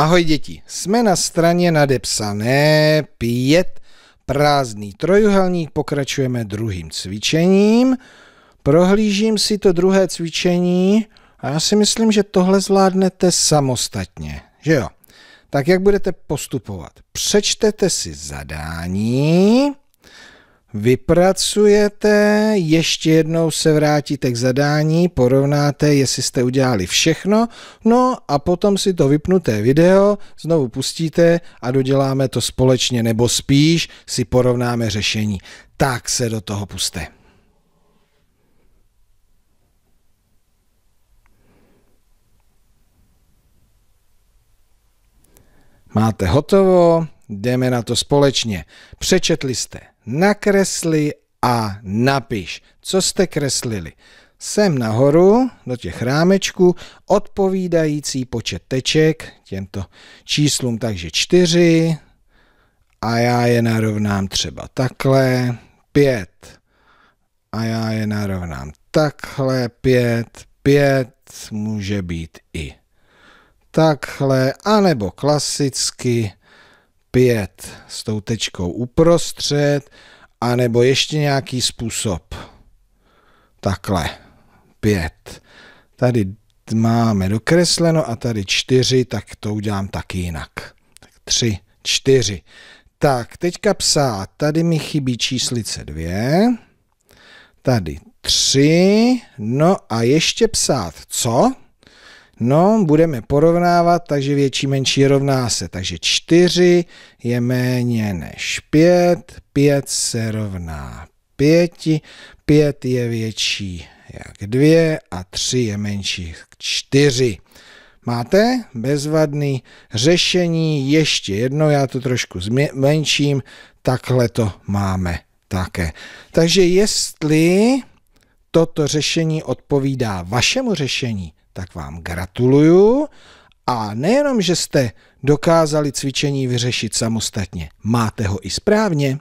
Ahoj děti, jsme na straně nadepsané pět prázdný trojuhelník, pokračujeme druhým cvičením. Prohlížím si to druhé cvičení a já si myslím, že tohle zvládnete samostatně, že jo? Tak jak budete postupovat? Přečtete si zadání, vypracujete, ještě jednou se vrátíte k zadání, porovnáte, jestli jste udělali všechno, no a potom si to vypnuté video znovu pustíte a doděláme to společně, nebo spíš si porovnáme řešení. Tak se do toho puste. Máte hotovo, Jdeme na to společně. Přečetli jste, nakresli a napiš, co jste kreslili. Sem nahoru do těch rámečků odpovídající počet teček těmto číslům, takže čtyři. a já je narovnám třeba takhle, pět. a já je narovnám takhle, pět pět. může být i takhle, anebo klasicky pět s tou tečkou uprostřed, anebo ještě nějaký způsob. Takhle, pět. Tady máme dokresleno a tady čtyři, tak to udělám taky jinak. Tak tři, čtyři. Tak, teďka psát, tady mi chybí číslice dvě, tady tři, no a ještě psát co? No, budeme porovnávat, takže větší menší rovná se. Takže 4 je méně než 5, 5 se rovná 5, 5 je větší jak 2 a 3 je menší jak 4. Máte bezvadný řešení, ještě jedno, já to trošku zmenším, takhle to máme také. Takže jestli toto řešení odpovídá vašemu řešení, tak vám gratuluju a nejenom, že jste dokázali cvičení vyřešit samostatně, máte ho i správně.